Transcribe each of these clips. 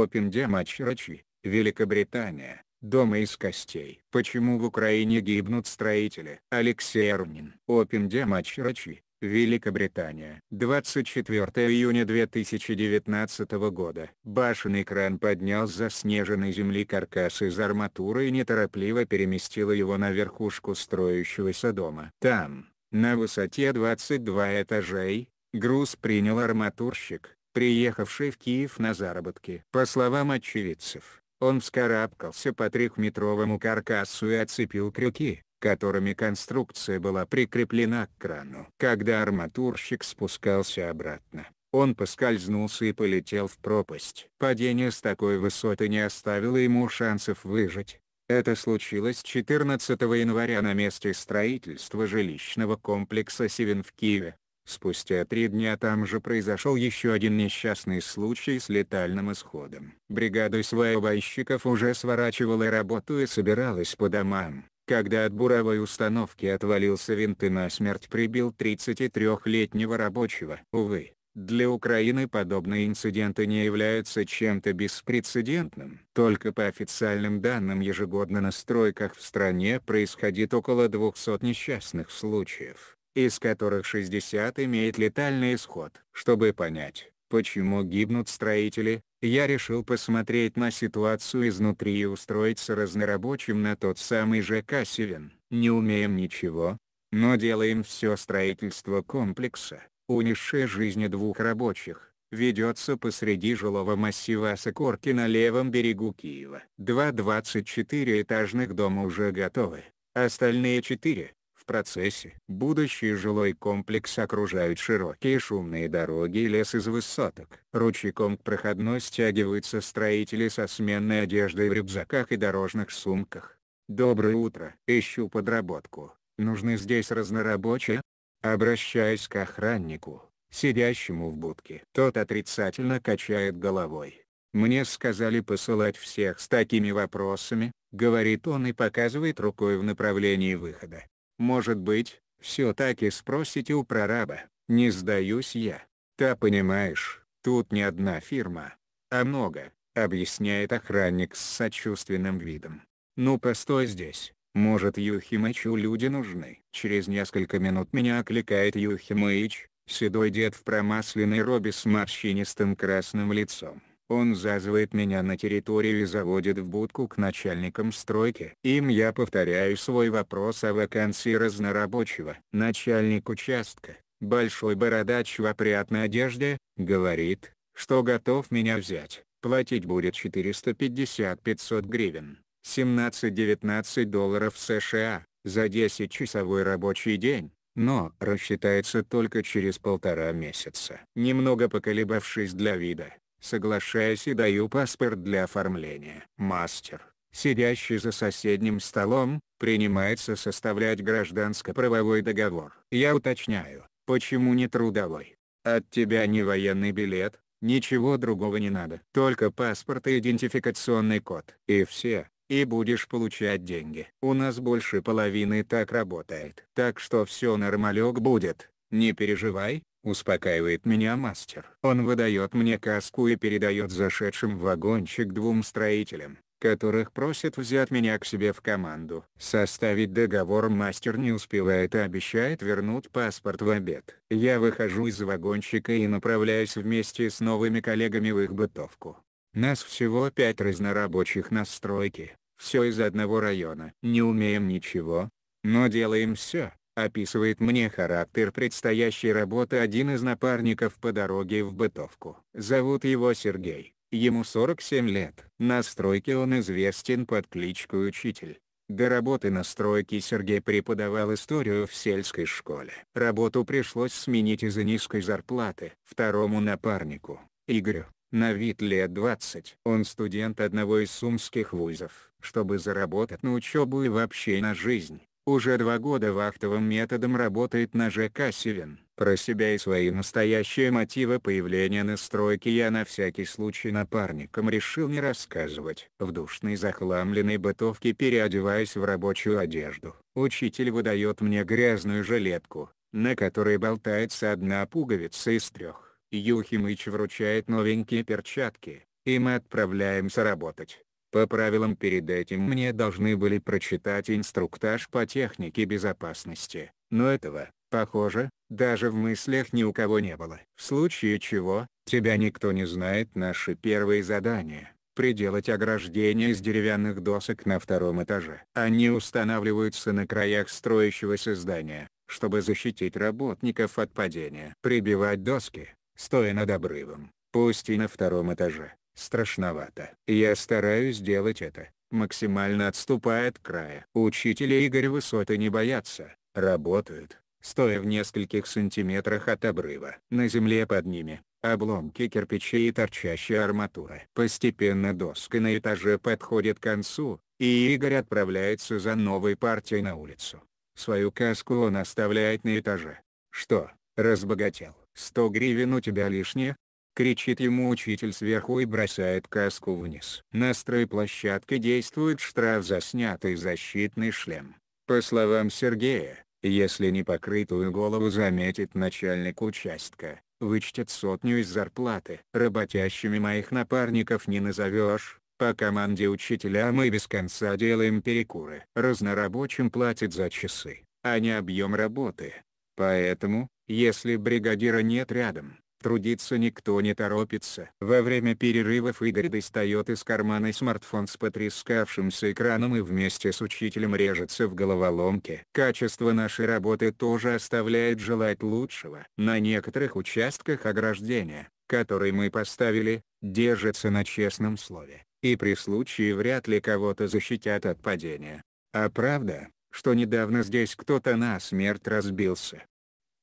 Опимдемач Рачи, Великобритания, дома из костей. Почему в Украине гибнут строители? Алексей Арнин. Опимдемач Рачи, Великобритания. 24 июня 2019 года. Башенный кран поднял с заснеженной земли каркас из арматуры и неторопливо переместил его на верхушку строящегося дома. Там, на высоте 22 этажей, груз принял арматурщик, приехавший в Киев на заработки. По словам очевидцев, он вскарабкался по трехметровому каркасу и отцепил крюки, которыми конструкция была прикреплена к крану. Когда арматурщик спускался обратно, он поскользнулся и полетел в пропасть. Падение с такой высоты не оставило ему шансов выжить. Это случилось 14 января на месте строительства жилищного комплекса «Севен» в Киеве. Спустя три дня там же произошел еще один несчастный случай с летальным исходом. Бригада сваивайщиков уже сворачивала работу и собиралась по домам, когда от буровой установки отвалился винт и насмерть прибил 33-летнего рабочего. Увы, для Украины подобные инциденты не являются чем-то беспрецедентным. Только по официальным данным ежегодно на стройках в стране происходит около 200 несчастных случаев из которых 60 имеет летальный исход. Чтобы понять, почему гибнут строители, я решил посмотреть на ситуацию изнутри и устроиться разнорабочим на тот самый ЖК «Севен». Не умеем ничего, но делаем все строительство комплекса, унесшее жизни двух рабочих ведется посреди жилого массива Сокорки на левом берегу Киева. Два 24-этажных дома уже готовы, остальные четыре в процессе будущий жилой комплекс окружают широкие шумные дороги и лес из высоток. Ручейком к проходной стягиваются строители со сменной одеждой в рюкзаках и дорожных сумках. «Доброе утро! Ищу подработку. Нужны здесь разнорабочие?» Обращаясь к охраннику, сидящему в будке. Тот отрицательно качает головой. «Мне сказали посылать всех с такими вопросами», — говорит он и показывает рукой в направлении выхода. Может быть, все так и спросите у прораба. Не сдаюсь я. Та понимаешь, тут не одна фирма, а много, объясняет охранник с сочувственным видом. Ну постой здесь. Может Юхимычу люди нужны? Через несколько минут меня окликает Юхимыч, седой дед в промасленной робе с морщинистым красным лицом. Он зазывает меня на территорию и заводит в будку к начальникам стройки. Им я повторяю свой вопрос о вакансии разнорабочего. Начальник участка, большой бородач в опрятной одежде, говорит, что готов меня взять. Платить будет 450-500 гривен, 17-19 долларов США, за 10-часовой рабочий день но рассчитается только через полтора месяца. Немного поколебавшись для вида, Соглашаюсь и даю паспорт для оформления. Мастер, сидящий за соседним столом, принимается составлять гражданско-правовой договор. Я уточняю, почему не трудовой? От тебя не военный билет, ничего другого не надо. Только паспорт и идентификационный код. И все, и будешь получать деньги. У нас больше половины так работает. Так что все нормалек будет. «Не переживай», — успокаивает меня мастер. Он выдает мне каску и передает зашедшим вагончик двум строителям, которых просит взять меня к себе в команду. Составить договор мастер не успевает и обещает вернуть паспорт в обед. Я выхожу из вагончика и направляюсь вместе с новыми коллегами в их бытовку. Нас всего пять разнорабочих на стройке, все из одного района. Не умеем ничего, но делаем все, описывает мне характер предстоящей работы один из напарников по дороге в бытовку. Зовут его Сергей, ему 47 лет. На стройке он известен под кличкой Учитель. До работы на стройке Сергей преподавал историю в сельской школе. Работу пришлось сменить из-за низкой зарплаты. Второму напарнику, Игорю, на вид лет 20. Он студент одного из сумских вузов. Чтобы заработать на учебу и вообще на жизнь, уже два года вахтовым методом работает на ЖК «Севен». Про себя и свои настоящие мотивы появления на стройке я на всякий случай напарникам решил не рассказывать. В душной захламленной бытовке переодеваясь в рабочую одежду, учитель выдает мне грязную жилетку, на которой болтается одна пуговица из трех. Юхимыч вручает новенькие перчатки, и мы отправляемся работать. По правилам перед этим мне должны были прочитать инструктаж по технике безопасности, но этого, похоже, даже в мыслях ни у кого не было. В случае чего, тебя никто не знает наши первые задания приделать ограждение из деревянных досок на втором этаже. Они устанавливаются на краях строящегося здания, чтобы защитить работников от падения. Прибивать доски, стоя над обрывом, пусть и на втором этаже. Страшновато. Я стараюсь делать это, максимально отступая от края. Учителя Игорь высоты не боятся, работают, стоя в нескольких сантиметрах от обрыва. На земле под ними, обломки кирпичей и торчащая арматура. Постепенно доска на этаже подходит к концу, и Игорь отправляется за новой партией на улицу. Свою каску он оставляет на этаже. Что, разбогател? 100 гривен у тебя лишнее? кричит ему учитель сверху и бросает каску вниз. На стройплощадке действует штраф за снятый защитный шлем. По словам Сергея, если непокрытую голову заметит начальник участка, вычтет сотню из зарплаты. Работящими моих напарников не назовешь, по команде учителя мы без конца делаем перекуры. Разнорабочим платят за часы, а не объем работы. Поэтому, если бригадира нет рядом, Трудиться никто не торопится. Во время перерывов Игорь достает из кармана смартфон с потрескавшимся экраном и вместе с учителем режется в головоломке. Качество нашей работы тоже оставляет желать лучшего. На некоторых участках ограждения, которые мы поставили, держится на честном слове, и при случае вряд ли кого-то защитят от падения. А правда, что недавно здесь кто-то на смерть разбился.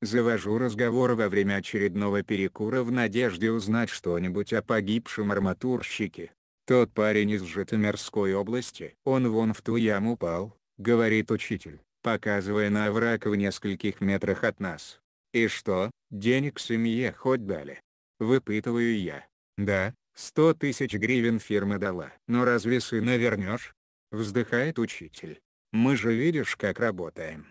Завожу разговор во время очередного перекура в надежде узнать что-нибудь о погибшем арматурщике. Тот парень из Житомирской области. Он вон в ту яму упал, говорит учитель, показывая на овраг в нескольких метрах от нас. И что, денег семье хоть дали? Выпытываю я. Да, сто тысяч гривен фирма дала. Но разве сына вернешь? Вздыхает учитель. Мы же видишь как работаем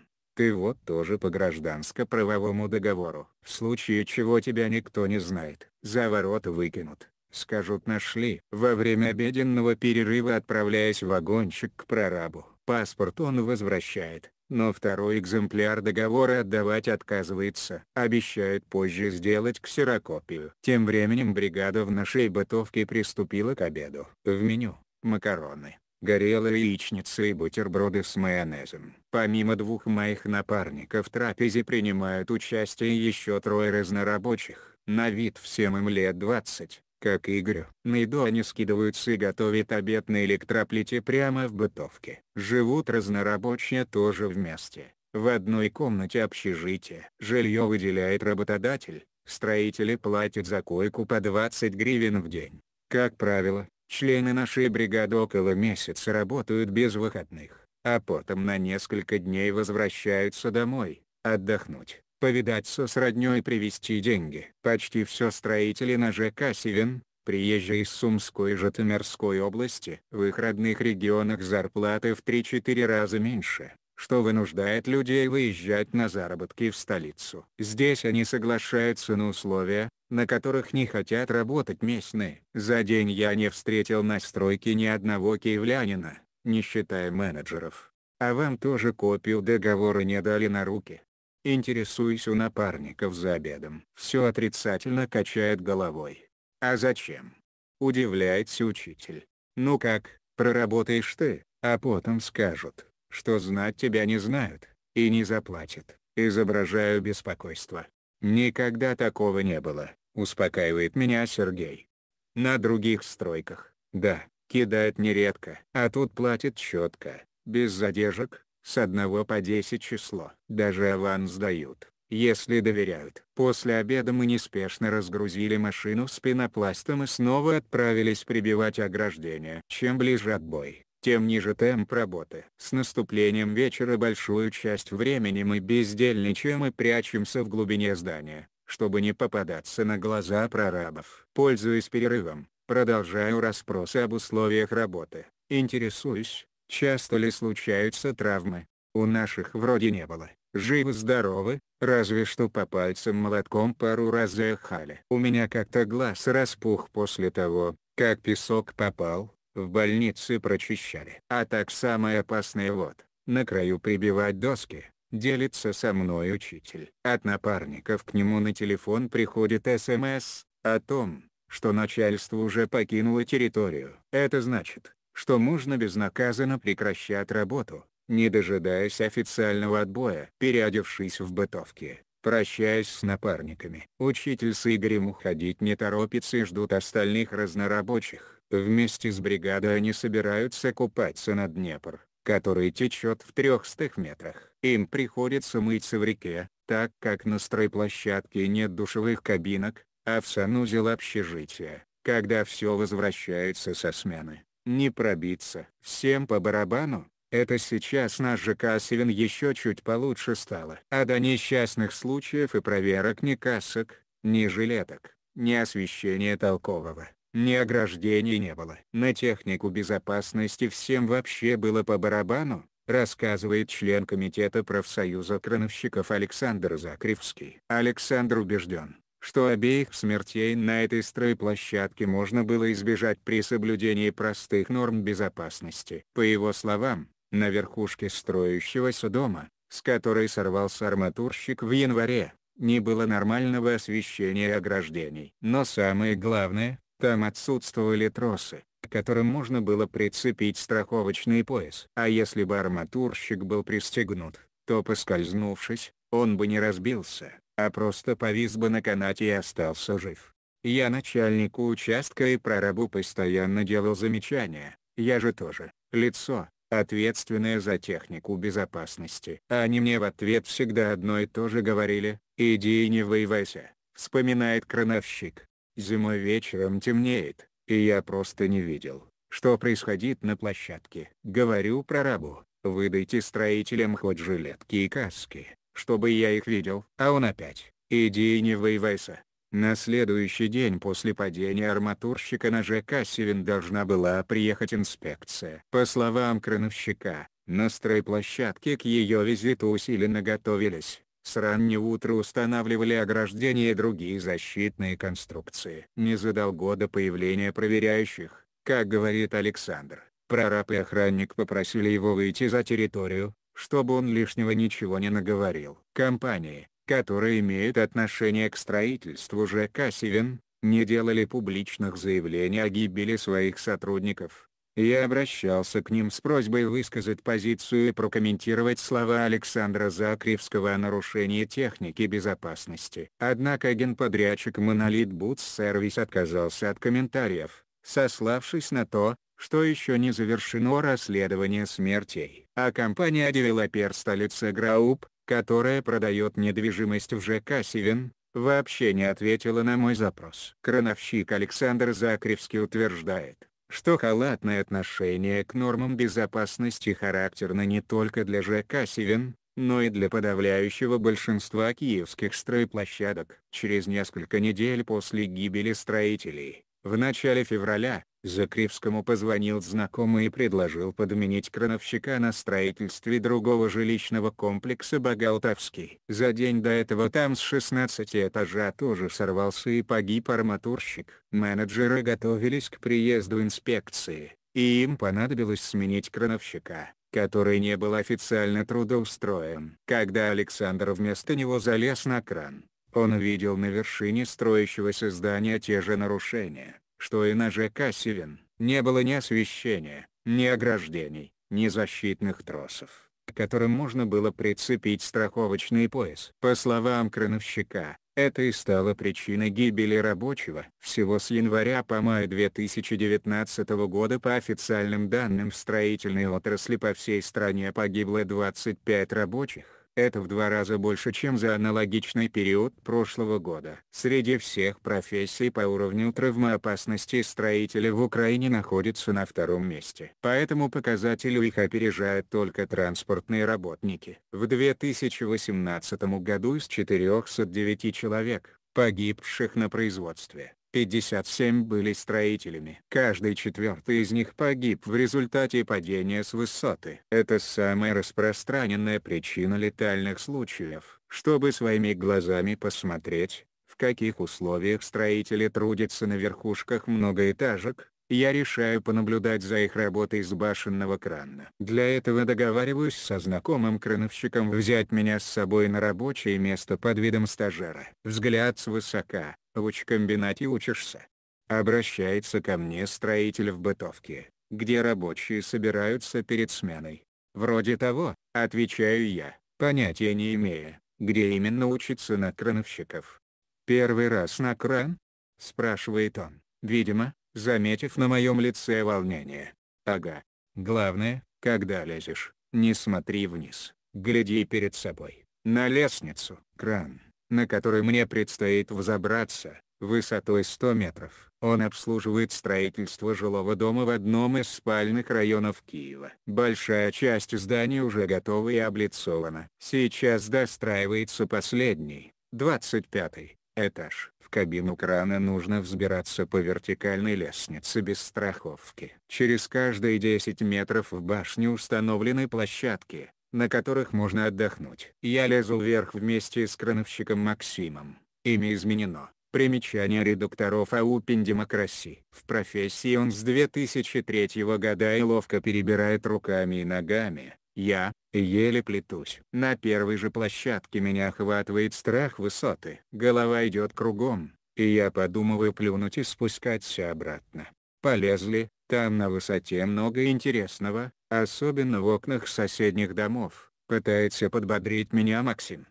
вот тоже по гражданско-правовому договору. В случае чего тебя никто не знает. За ворота выкинут. Скажут нашли. Во время обеденного перерыва отправляясь в вагончик к прорабу. Паспорт он возвращает, но второй экземпляр договора отдавать отказывается. Обещает позже сделать ксерокопию. Тем временем бригада в нашей бытовке приступила к обеду. В меню – макароны, Горелые яичница и бутерброды с майонезом. Помимо двух моих напарников в трапезе принимают участие еще трое разнорабочих, на вид всем им лет 20, как Игорю. На еду они скидываются и готовят обед на электроплите прямо в бытовке. Живут разнорабочие тоже вместе, в одной комнате общежития. Жилье выделяет работодатель, строители платят за койку по 20 гривен в день. Как правило, Члены нашей бригады около месяца работают без выходных, а потом на несколько дней возвращаются домой, отдохнуть, повидаться с роднёй и привезти деньги. Почти все строители на ЖК «Севен», приезжие из Сумской и Житомирской области. В их родных регионах зарплаты в 3-4 раза меньше, что вынуждает людей выезжать на заработки в столицу. Здесь они соглашаются на условия, на которых не хотят работать местные. За день я не встретил на стройке ни одного киевлянина, не считая менеджеров. А вам тоже копию договора не дали на руки. Интересуюсь у напарников за обедом. Все отрицательно качает головой. А зачем? Удивляется учитель. Ну как, проработаешь ты, а потом скажут что знать тебя не знают, и не заплатят. Изображаю беспокойство. Никогда такого не было, успокаивает меня Сергей. На других стройках, да, кидает нередко, а тут платит четко, без задержек, с одного по 10 число. Даже аванс дают, если доверяют. После обеда мы неспешно разгрузили машину с пенопластом и снова отправились прибивать ограждение. Чем ближе отбой, тем ниже темп работы. С наступлением вечера большую часть времени мы бездельничаем и прячемся в глубине здания, чтобы не попадаться на глаза прорабов. Пользуясь перерывом, продолжаю расспросы об условиях работы, интересуюсь, часто ли случаются травмы. У наших вроде не было, живы-здоровы, разве что по пальцам молотком пару раз заехали. У меня как-то глаз распух после того, как песок попал в больнице прочищали. А так самое опасное вот, на краю прибивать доски, делится со мной учитель. От напарников к нему на телефон приходит СМС, о том, что начальство уже покинуло территорию. Это значит, что можно безнаказанно прекращать работу, не дожидаясь официального отбоя. Переодевшись в бытовки, прощаясь с напарниками, учитель с Игорем уходить не торопится и ждут остальных разнорабочих. Вместе с бригадой они собираются купаться на Днепр, который течет в 300 метрах. Им приходится мыться в реке, так как на стройплощадке нет душевых кабинок, а в санузел общежития, когда все возвращается со смены, не пробиться. Всем по барабану, это сейчас на ЖК «Севен» еще чуть получше стало. А до несчастных случаев и проверок ни касок, ни жилеток, ни освещения толкового. Ни ограждений не было. На технику безопасности всем вообще было по барабану, рассказывает член Комитета профсоюза крановщиков Александр Закривский. Александр убежден, что обеих смертей на этой стройплощадке можно было избежать при соблюдении простых норм безопасности. По его словам, на верхушке строящегося дома, с которой сорвался арматурщик в январе, не было нормального освещения и ограждений. Но самое главное, там отсутствовали тросы, к которым можно было прицепить страховочный пояс. А если бы арматурщик был пристегнут, то поскользнувшись, он бы не разбился, а просто повис бы на канате и остался жив. Я начальнику участка и прорабу постоянно делал замечания, я же тоже, лицо, ответственное за технику безопасности. Они мне в ответ всегда одно и то же говорили, иди и не воевайся, вспоминает крановщик. Зимой вечером темнеет, и я просто не видел, что происходит на площадке. Говорю прорабу, выдайте строителям хоть жилетки и каски, чтобы я их видел. А он опять, иди и не воевайся. На следующий день после падения арматурщика на ЖК «Севен» должна была приехать инспекция. По словам крановщика, на стройплощадке к ее визиту усиленно готовились. С раннего утра устанавливали ограждения и другие защитные конструкции. Незадолго до появления проверяющих, как говорит Александр. Прораб и охранник попросили его выйти за территорию, чтобы он лишнего ничего не наговорил. Компании, которые имеют отношение к строительству ЖК «Сивен», не делали публичных заявлений о гибели своих сотрудников. Я обращался к ним с просьбой высказать позицию и прокомментировать слова Александра Закривского о нарушении техники безопасности. Однако генподрядчик Monolith Бутс Service отказался от комментариев, сославшись на то, что еще не завершено расследование смертей. А компания-девелопер «Столица Грауп», которая продает недвижимость в ЖК Севен, вообще не ответила на мой запрос. Крановщик Александр Закривский утверждает, что халатное отношение к нормам безопасности характерно не только для ЖК «Севен», но и для подавляющего большинства киевских стройплощадок. Через несколько недель после гибели строителей, в начале февраля, Закривскому позвонил знакомый и предложил подменить крановщика на строительстве другого жилищного комплекса «Багалтовский». За день до этого там с 16 этажа тоже сорвался и погиб арматурщик. Менеджеры готовились к приезду инспекции, и им понадобилось сменить крановщика который не был официально трудоустроен. Когда Александр вместо него залез на кран, он увидел на вершине строящегося здания те же нарушения, что и на ЖК «Сивен». Не было ни освещения, ни ограждений, ни защитных тросов, к которым можно было прицепить страховочный пояс. По словам крановщика, это и стало причиной гибели рабочего. Всего с января по май 2019 года по официальным данным в строительной отрасли по всей стране погибло 25 рабочих. Это в два раза больше, чем за аналогичный период прошлого года. Среди всех профессий по уровню травмоопасности строители в Украине находятся на втором месте. По этому показателю их опережают только транспортные работники. В 2018 году из 409 человек, погибших на производстве, 57 были строителями. Каждый четвертый из них погиб в результате падения с высоты. Это самая распространенная причина летальных случаев. Чтобы своими глазами посмотреть, в каких условиях строители трудятся на верхушках многоэтажек, я решаю понаблюдать за их работой с башенного крана. Для этого договариваюсь со знакомым крановщиком взять меня с собой на рабочее место под видом стажера. Взгляд свысока, в учкомбинате учишься. Обращается ко мне строитель в бытовке, где рабочие собираются перед сменой. Вроде того, отвечаю я, понятия не имея, где именно учиться на крановщиков. Первый раз на кран? Спрашивает он, видимо, заметив на моем лице волнение. Ага. Главное, когда лезешь, не смотри вниз, гляди перед собой, на лестницу, кран на который мне предстоит взобраться, высотой 100 метров. Он обслуживает строительство жилого дома в одном из спальных районов Киева. Большая часть здания уже готова и облицована. Сейчас достраивается последний, 25 этаж. В кабину крана нужно взбираться по вертикальной лестнице без страховки. Через каждые 10 метров в башне установлены площадки, на которых можно отдохнуть. Я лезу вверх вместе с крановщиком Максимом. Имя изменено. Примечание редукторов Open Democracy. В профессии он с 2003 года и ловко перебирает руками и ногами. Я, еле плетусь. На первой же площадке меня охватывает страх высоты. Голова идет кругом, и я подумываю плюнуть и спускаться обратно полезли, там на высоте много интересного, особенно в окнах соседних домов», — пытается подбодрить меня Максим.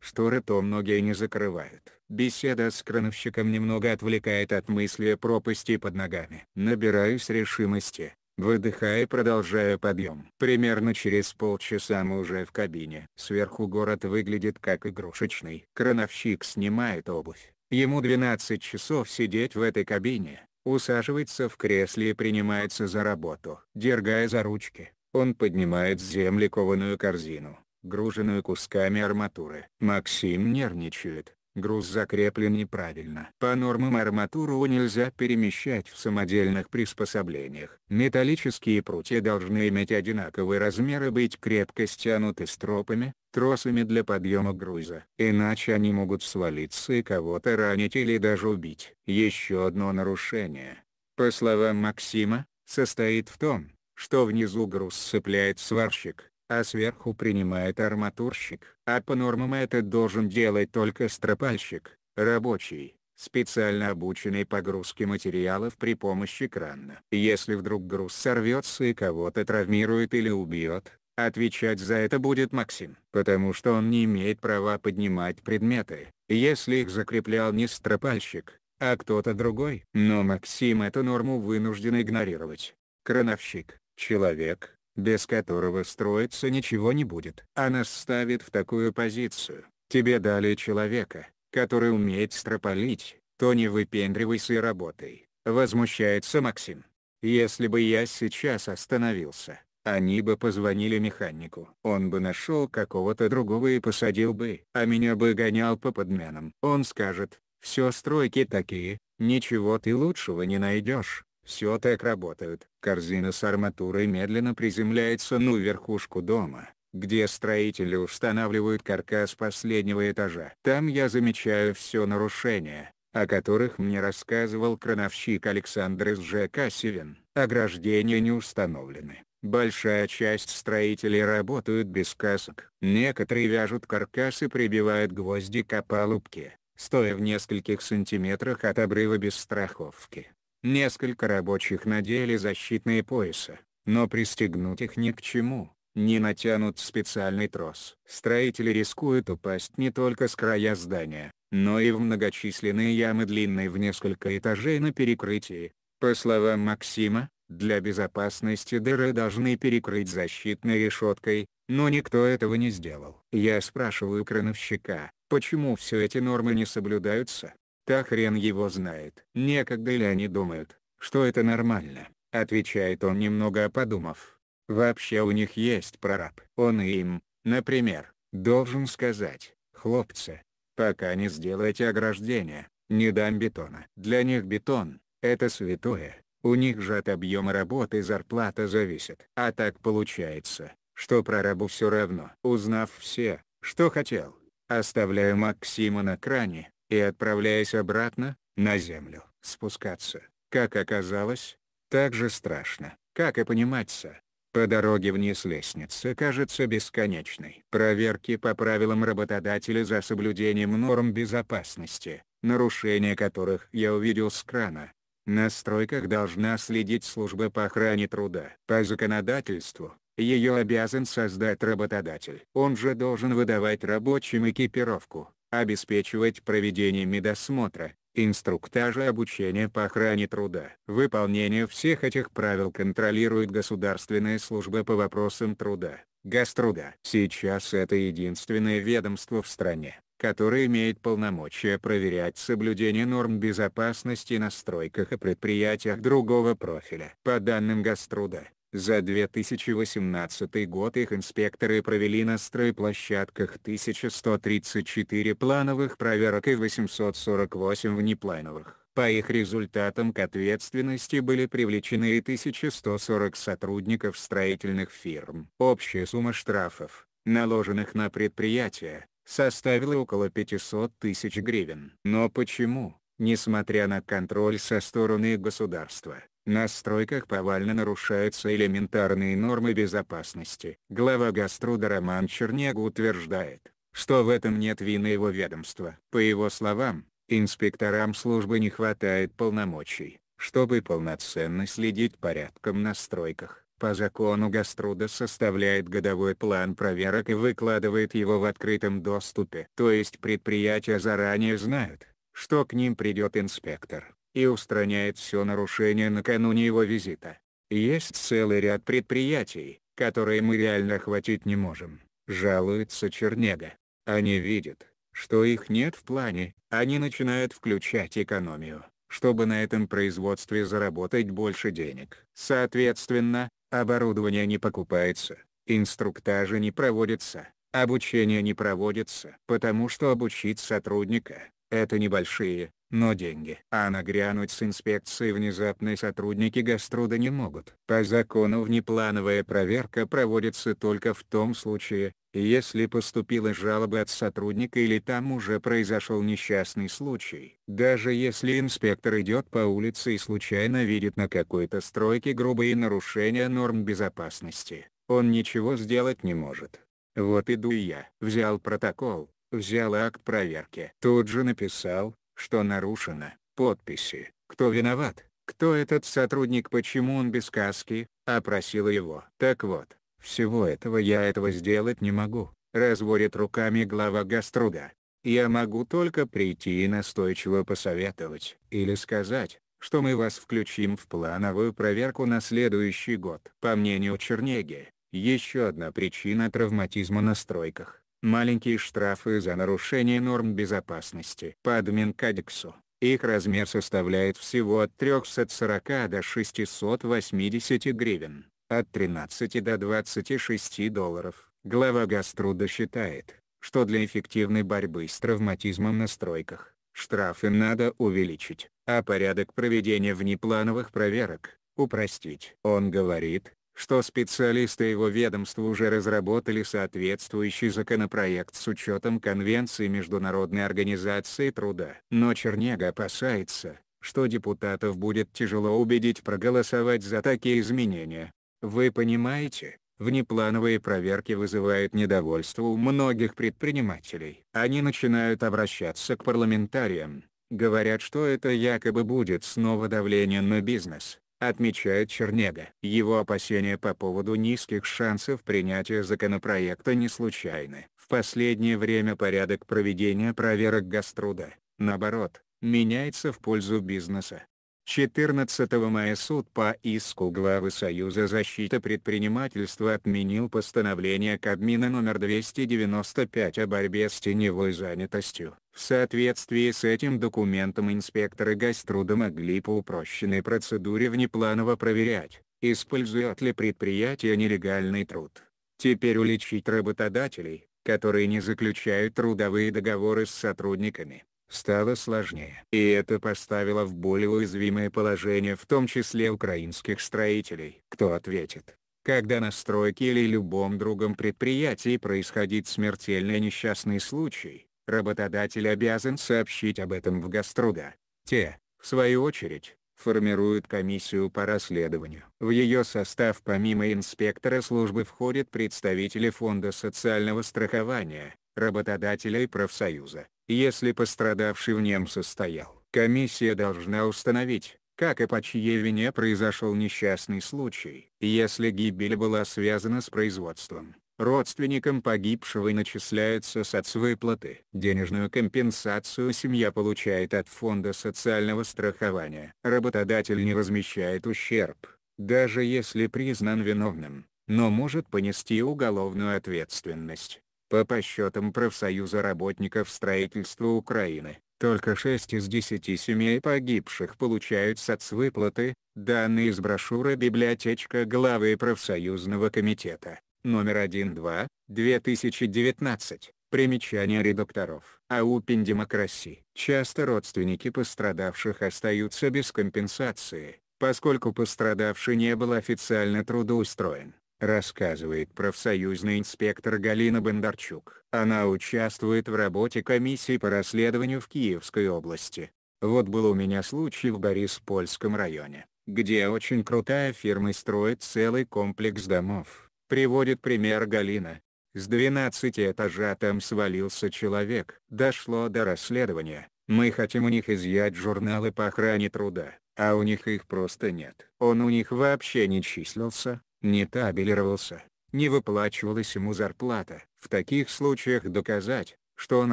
Шторы то многие не закрывают. Беседа с крановщиком немного отвлекает от мысли о пропасти под ногами. Набираюсь решимости, выдыхая продолжаю подъем. Примерно через полчаса мы уже в кабине. Сверху город выглядит как игрушечный. Крановщик снимает обувь. Ему 12 часов сидеть в этой кабине, усаживается в кресле и принимается за работу. Дергая за ручки, он поднимает с земли кованую корзину, груженную кусками арматуры. Максим нервничает груз закреплен неправильно. По нормам арматуру нельзя перемещать в самодельных приспособлениях. Металлические прутья должны иметь одинаковый размер и быть крепко стянуты стропами, тросами для подъема груза. Иначе они могут свалиться и кого-то ранить или даже убить. Еще одно нарушение. По словам Максима, состоит в том, что внизу груз сцепляет сварщик, а сверху принимает арматурщик. А по нормам это должен делать только стропальщик, рабочий, специально обученный погрузке материалов при помощи крана. Если вдруг груз сорвется и кого-то травмирует или убьет, Отвечать за это будет Максим, потому что он не имеет права поднимать предметы, если их закреплял не стропальщик, а кто-то другой. Но Максим эту норму вынужден игнорировать. Крановщик, человек, без которого строиться ничего не будет. Она ставит в такую позицию. Тебе дали человека, который умеет строполить, то не выпендривайся и работай. Возмущается Максим. Если бы я сейчас остановился, они бы позвонили механику. Он бы нашел какого-то другого и посадил бы, а меня бы гонял по подменам. Он скажет, все стройки такие, ничего ты лучшего не найдешь. Все так работают. Корзина с арматурой медленно приземляется на ну, верхушку дома, где строители устанавливают каркас последнего этажа. Там я замечаю все нарушения, о которых мне рассказывал крановщик Александр из ЖК «Севен». Ограждения не установлены. Большая часть строителей работают без касок. Некоторые вяжут каркас и прибивают гвозди к опалубке, стоя в нескольких сантиметрах от обрыва без страховки. Несколько рабочих надели защитные пояса, но пристегнуть их ни к чему, не натянут специальный трос. Строители рискуют упасть не только с края здания, но и в многочисленные ямы длинные в несколько этажей на перекрытии. По словам Максима, для безопасности дыры должны перекрыть защитной решеткой, но никто этого не сделал. Я спрашиваю крановщика, почему все эти нормы не соблюдаются? Та хрен его знает. Некогда ли они думают, что это нормально, отвечает он немного подумав. Вообще у них есть прораб. Он им, например, должен сказать, хлопцы, пока не сделаете ограждение, не дам бетона. Для них бетон – это святое. У них же от объема работы зарплата зависит. А так получается, что прорабу все равно. Узнав все, что хотел, оставляю Максима на кране, и отправляясь обратно, на землю, спускаться, как оказалось, так же страшно, как и пониматься. По дороге вниз лестница кажется бесконечной. Проверки по правилам работодателя за соблюдением норм безопасности, нарушения которых я увидел с крана. На стройках должна следить служба по охране труда. По законодательству, ее обязан создать работодатель. Он же должен выдавать рабочим экипировку, обеспечивать проведение медосмотра, инструктажа и обучения по охране труда. Выполнение всех этих правил контролирует Государственная служба по вопросам труда, (Гаструда). Сейчас это единственное ведомство в стране, которое имеет полномочия проверять соблюдение норм безопасности на стройках и предприятиях другого профиля. По данным Гаструда. За 2018 год их инспекторы провели на стройплощадках 1134 плановых проверок и 848 внеплановых. По их результатам к ответственности были привлечены и 1140 сотрудников строительных фирм. Общая сумма штрафов, наложенных на предприятия, составила около 500 тысяч гривен. Но почему, несмотря на контроль со стороны государства, на стройках повально нарушаются элементарные нормы безопасности. Глава Гаструда Роман Чернега утверждает, что в этом нет вины его ведомства. По его словам, инспекторам службы не хватает полномочий, чтобы полноценно следить порядком на стройках. По закону Гаструда составляет годовой план проверок и выкладывает его в открытом доступе. То есть предприятия заранее знают, что к ним придет инспектор и устраняет все нарушения накануне его визита. Есть целый ряд предприятий, которые мы реально охватить не можем, жалуется Чернега. Они видят, что их нет в плане, они начинают включать экономию, чтобы на этом производстве заработать больше денег. Соответственно, оборудование не покупается, инструктажи не проводятся, обучение не проводится, потому что обучить сотрудника — это небольшие, но деньги. А нагрянуть с инспекцией внезапные сотрудники гаструда не могут. По закону внеплановая проверка проводится только в том случае, если поступила жалоба от сотрудника или там уже произошел несчастный случай. Даже если инспектор идет по улице и случайно видит на какой-то стройке грубые нарушения норм безопасности, он ничего сделать не может. Вот иду и я. Взял протокол, взял акт проверки. Тут же написал, что нарушено, подписи, кто виноват, кто этот сотрудник, почему он без каски, опросила его. Так вот, всего этого я этого сделать не могу, разводит руками глава Гаструда. Я могу только прийти и настойчиво посоветовать, или сказать, что мы вас включим в плановую проверку на следующий год. По мнению Чернеги, еще одна причина травматизма на стройках Маленькие штрафы за нарушение норм безопасности. По админкодексу, их размер составляет всего от 340 до 680 гривен, от 13 до 26 долларов. Глава Гаструда считает, что для эффективной борьбы с травматизмом на стройках, штрафы надо увеличить, а порядок проведения внеплановых проверок, упростить. Он говорит, что специалисты его ведомства уже разработали соответствующий законопроект с учетом Конвенции Международной Организации Труда. Но Чернега опасается, что депутатов будет тяжело убедить проголосовать за такие изменения. Вы понимаете? Внеплановые проверки вызывают недовольство у многих предпринимателей. Они начинают обращаться к парламентариям, говорят что это якобы будет снова давление на бизнес отмечает Чернега. Его опасения по поводу низких шансов принятия законопроекта не случайны. В последнее время порядок проведения проверок Гаструда, наоборот, меняется в пользу бизнеса. 14 мая суд по иску главы Союза защиты предпринимательства отменил постановление Кабмина номер 295 о борьбе с теневой занятостью. В соответствии с этим документом инспекторы Гаструда могли по упрощенной процедуре внепланово проверять, использует ли предприятие нелегальный труд. Теперь уличить работодателей, которые не заключают трудовые договоры с сотрудниками, стало сложнее. И это поставило в более уязвимое положение в том числе украинских строителей. Кто ответит? Когда на стройке или любом другом предприятии происходит смертельный несчастный случай, работодатель обязан сообщить об этом в Гаструда. Те, в свою очередь, формируют комиссию по расследованию. В ее состав помимо инспектора службы входят представители Фонда социального страхования, работодателя и профсоюза если пострадавший в нем состоял. Комиссия должна установить, как и по чьей вине произошел несчастный случай. Если гибель была связана с производством, родственникам погибшего начисляется соцвыплаты. Денежную компенсацию семья получает от фонда социального страхования. Работодатель не возмещает ущерб, даже если признан виновным, но может понести уголовную ответственность. По подсчетам профсоюза работников строительства Украины, только 6 из 10 семей погибших получают соцвыплаты, данные из брошюры «Библиотечка главы профсоюзного комитета», номер 1-2, 2019, примечание редакторов. Аупин демокрасии. Часто родственники пострадавших остаются без компенсации, поскольку пострадавший не был официально трудоустроен рассказывает профсоюзный инспектор Галина Бондарчук. Она участвует в работе комиссии по расследованию в Киевской области. Вот был у меня случай в Бориспольском районе, где очень крутая фирма строит целый комплекс домов, приводит пример Галина. С 12 этажа там свалился человек. Дошло до расследования, мы хотим у них изъять журналы по охране труда, а у них их просто нет. Он у них вообще не числился, не табелировался, не выплачивалась ему зарплата. В таких случаях доказать, что он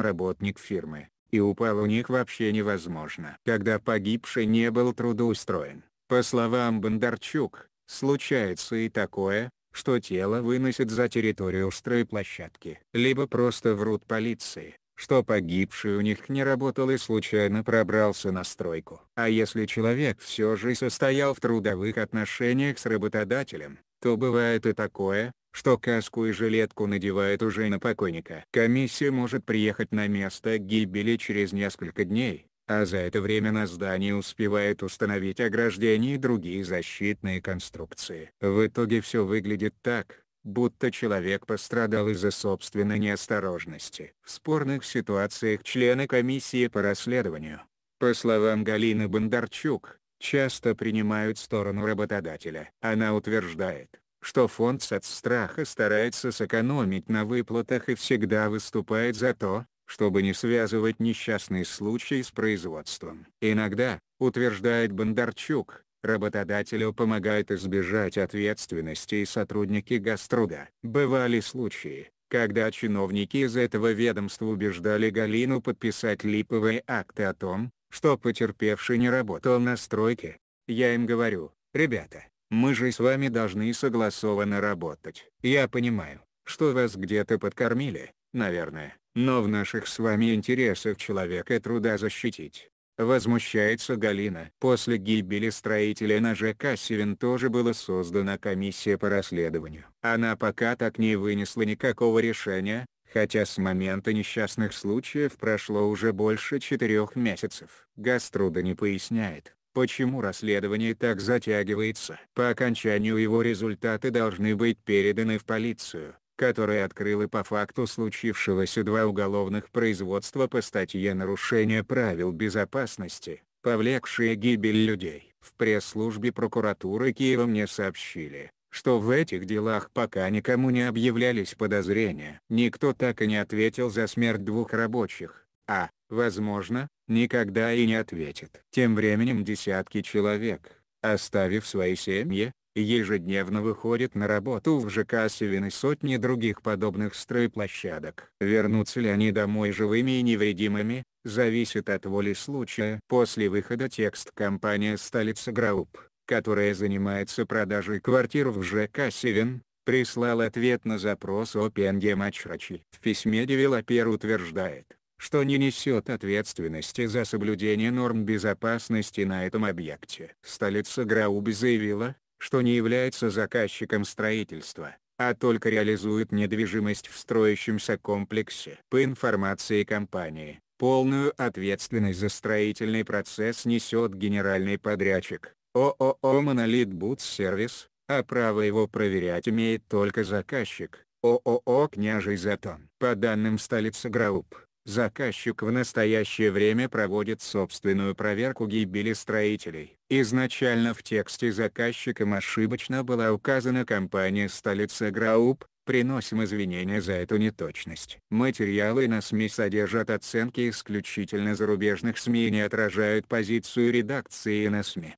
работник фирмы, и упал у них вообще невозможно. Когда погибший не был трудоустроен, по словам Бондарчук, случается и такое, что тело выносит за территорию стройплощадки. Либо просто врут полиции, что погибший у них не работал и случайно пробрался на стройку. А если человек все же состоял в трудовых отношениях с работодателем, то бывает и такое, что каску и жилетку надевают уже на покойника. Комиссия может приехать на место гибели через несколько дней, а за это время на здании успевают установить ограждение и другие защитные конструкции. В итоге все выглядит так, будто человек пострадал из-за собственной неосторожности. В спорных ситуациях члены комиссии по расследованию, по словам Галины Бондарчук, часто принимают сторону работодателя. Она утверждает, что фонд от страха старается сэкономить на выплатах и всегда выступает за то, чтобы не связывать несчастный случай с производством. Иногда, утверждает Бондарчук, работодателю помогает избежать ответственности и сотрудники Гаструда. Бывали случаи, когда чиновники из этого ведомства убеждали Галину подписать липовые акты о том, что потерпевший не работал на стройке. Я им говорю, ребята, мы же с вами должны согласованно работать. Я понимаю, что вас где-то подкормили, наверное, но в наших с вами интересах человека труда защитить. Возмущается Галина. После гибели строителя на ЖК «Севен» тоже была создана комиссия по расследованию. Она пока так не вынесла никакого решения, Хотя с момента несчастных случаев прошло уже больше четырех месяцев. Гаструда не поясняет, почему расследование так затягивается. По окончанию его результаты должны быть переданы в полицию, которая открыла по факту случившегося два уголовных производства по статье «Нарушение правил безопасности», повлекшие гибель людей. В пресс-службе прокуратуры Киева мне сообщили, что в этих делах пока никому не объявлялись подозрения. Никто так и не ответил за смерть двух рабочих, а, возможно, никогда и не ответит. Тем временем десятки человек, оставив свои семьи, ежедневно выходят на работу в ЖК Севин и сотни других подобных стройплощадок. Вернутся ли они домой живыми и невредимыми, зависит от воли случая. После выхода текст компания «Столица Групп» которая занимается продажей квартир в ЖК «Севен», прислал ответ на запрос о Пенге Мачрачи. В письме девелопер утверждает, что не несет ответственности за соблюдение норм безопасности на этом объекте. Столица Грауб заявила, что не является заказчиком строительства, а только реализует недвижимость в строящемся комплексе. По информации компании, полную ответственность за строительный процесс несет генеральный подрядчик, ООО «Монолит Бут Сервис», а право его проверять имеет только заказчик, ООО «Княжий Затон». По данным столицы Групп, заказчик в настоящее время проводит собственную проверку гибели строителей. Изначально в тексте заказчиком ошибочно была указана компания столицы Групп, Приносим извинения за эту неточность. Материалы на СМИ содержат оценки исключительно зарубежных СМИ и не отражают позицию редакции на СМИ.